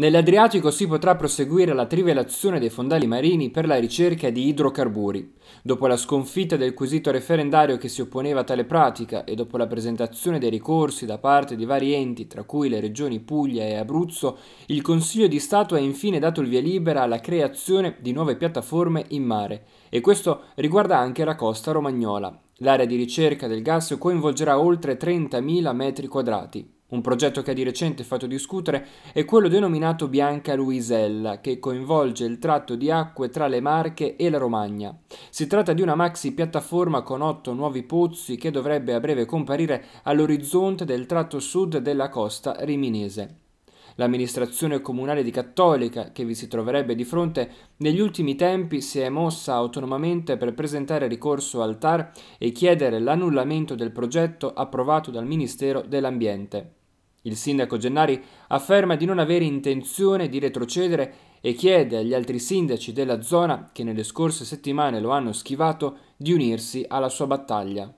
Nell'Adriatico si potrà proseguire la trivelazione dei fondali marini per la ricerca di idrocarburi. Dopo la sconfitta del quesito referendario che si opponeva a tale pratica e dopo la presentazione dei ricorsi da parte di vari enti, tra cui le regioni Puglia e Abruzzo, il Consiglio di Stato ha infine dato il via libera alla creazione di nuove piattaforme in mare e questo riguarda anche la costa romagnola. L'area di ricerca del gas coinvolgerà oltre 30.000 metri quadrati. Un progetto che ha di recente fatto discutere è quello denominato Bianca Luisella, che coinvolge il tratto di acque tra le Marche e la Romagna. Si tratta di una maxi piattaforma con otto nuovi pozzi che dovrebbe a breve comparire all'orizzonte del tratto sud della costa riminese. L'amministrazione comunale di Cattolica, che vi si troverebbe di fronte, negli ultimi tempi si è mossa autonomamente per presentare ricorso al TAR e chiedere l'annullamento del progetto approvato dal Ministero dell'Ambiente. Il sindaco Gennari afferma di non avere intenzione di retrocedere e chiede agli altri sindaci della zona che nelle scorse settimane lo hanno schivato di unirsi alla sua battaglia.